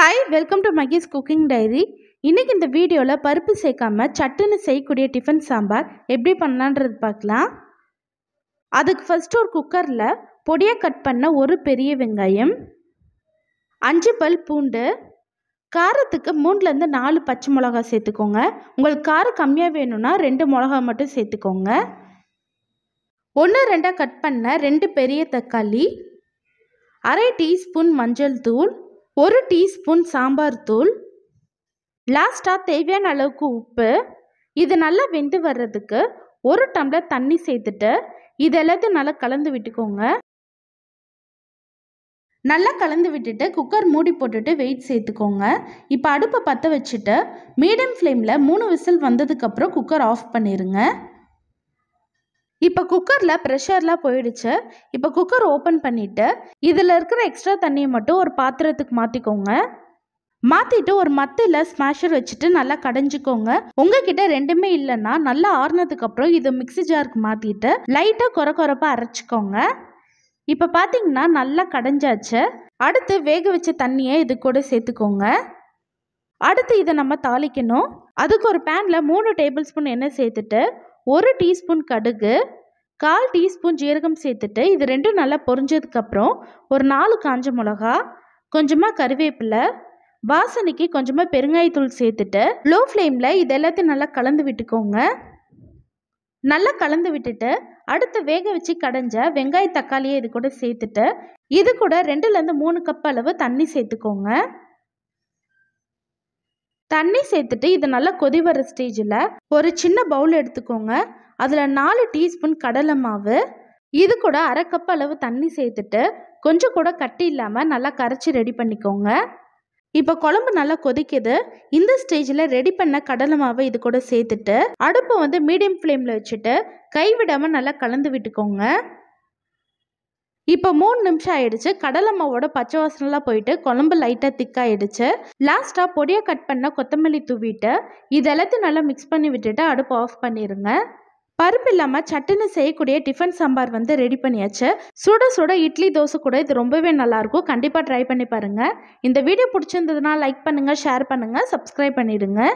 hi welcome to Mahesh cooking diary இன்றைக்கி இந்த வீடியோவில் பருப்பு சேர்க்காம சட்டுன்னு செய்யக்கூடிய டிஃபன் சாம்பார் எப்படி பண்ணலான்றது பார்க்கலாம் அதுக்கு ஃபஸ்ட்டு ஒரு குக்கரில் பொடியாக கட் பண்ண ஒரு பெரிய வெங்காயம் அஞ்சு பல் பூண்டு காரத்துக்கு மூணுலேருந்து நாலு பச்சை மிளகா சேர்த்துக்கோங்க உங்களுக்கு காரம் கம்மியாக வேணும்னா ரெண்டு மிளகா மட்டும் சேர்த்துக்கோங்க ஒன்று ரெண்டாக கட் பண்ண ரெண்டு பெரிய தக்காளி அரை டீஸ்பூன் மஞ்சள் தூள் ஒரு டீஸ்பூன் சாம்பார் தூள் லாஸ்ட்டாக தேவையான அளவுக்கு உப்பு இது நல்லா வெந்து வர்றதுக்கு ஒரு டம்ளர் தண்ணி சேர்த்துட்டு இது எல்லாத்தையும் நல்லா கலந்து விட்டுக்கோங்க நல்லா கலந்து விட்டுட்டு குக்கர் மூடி போட்டுட்டு வெயிட் சேர்த்துக்கோங்க இப்போ அடுப்பை பற்ற வச்சுட்டு மீடியம் ஃப்ளேமில் மூணு விசில் வந்ததுக்கப்புறம் குக்கர் ஆஃப் பண்ணிடுங்க இப்போ குக்கரில் ப்ரெஷர்லாம் போயிடுச்சு இப்போ குக்கர் ஓப்பன் பண்ணிவிட்டு இதில் இருக்கிற எக்ஸ்ட்ரா தண்ணியை மட்டும் ஒரு பாத்திரத்துக்கு மாற்றிக்கோங்க மாற்றிட்டு ஒரு மத்தில் ஸ்மாஷர் வச்சுட்டு நல்லா கடைஞ்சிக்கோங்க உங்ககிட்ட ரெண்டுமே இல்லைன்னா நல்லா ஆறுனதுக்கப்புறம் இதை மிக்சி ஜாருக்கு மாற்றிட்டு லைட்டாக குறை குறைப்பாக அரைச்சிக்கோங்க இப்போ பார்த்தீங்கன்னா நல்லா கடைஞ்சாச்சு அடுத்து வேக வச்ச தண்ணியை இது கூட சேர்த்துக்கோங்க அடுத்து இதை நம்ம தாளிக்கணும் அதுக்கு ஒரு பேனில் மூணு டேபிள் ஸ்பூன் எண்ணெய் சேர்த்துட்டு ஒரு டீஸ்பூன் கடுகு கால் டீஸ்பூன் ஜீரகம் சேர்த்துட்டு இது ரெண்டும் நல்லா பொரிஞ்சதுக்கப்புறம் ஒரு நாலு காஞ்ச மிளகா கொஞ்சமாக கருவேப்பிலை வாசனைக்கு கொஞ்சமாக பெருங்காயத்தூள் சேர்த்துட்டு லோ ஃப்ளேமில் இது எல்லாத்தையும் நல்லா கலந்து விட்டுக்கோங்க நல்லா கலந்து விட்டுட்டு அடுத்து வேக வச்சு கடைஞ்ச வெங்காய தக்காளியை இது கூட சேர்த்துட்டு இது கூட ரெண்டுலேருந்து மூணு கப் அளவு தண்ணி சேர்த்துக்கோங்க தண்ணி சேர்த்துட்டு இது நல்லா கொதி வர ஸ்டேஜில் ஒரு சின்ன பவுல் எடுத்துக்கோங்க அதில் நாலு டீஸ்பூன் கடலை மாவு இது கூட அரை கப் அளவு தண்ணி சேர்த்துட்டு கொஞ்சம் கூட கட்டி இல்லாமல் நல்லா கரைச்சி ரெடி பண்ணிக்கோங்க இப்போ குழம்பு நல்லா கொதிக்குது இந்த ஸ்டேஜில் ரெடி பண்ண கடலை மாவை இது கூட சேர்த்துட்டு அடுப்பை வந்து மீடியம் ஃப்ளேமில் வச்சுட்டு கைவிடாமல் நல்லா கலந்து விட்டுக்கோங்க இப்போ மூணு நிமிஷம் ஆயிடுச்சு கடலம்மாவோட பச்சை வாசனெலாம் போயிட்டு குழம்பு லைட்டாக திக்காயிடுச்சு லாஸ்ட்டாக பொடியை கட் பண்ண கொத்தமல்லி தூவிட்டு இதெல்லாத்தையும் நல்லா மிக்ஸ் பண்ணி விட்டுட்டு அடுப்பு ஆஃப் பண்ணிடுங்க பருப்பு இல்லாமல் சட்டுன்னு செய்யக்கூடிய டிஃபன் சாம்பார் வந்து ரெடி பண்ணியாச்சு சுட சுட இட்லி தோசை கூட இது ரொம்பவே நல்லாயிருக்கும் கண்டிப்பாக ட்ரை பண்ணி பாருங்கள் இந்த வீடியோ பிடிச்சிருந்ததுன்னா லைக் பண்ணுங்கள் ஷேர் பண்ணுங்கள் சப்ஸ்கிரைப் பண்ணிவிடுங்க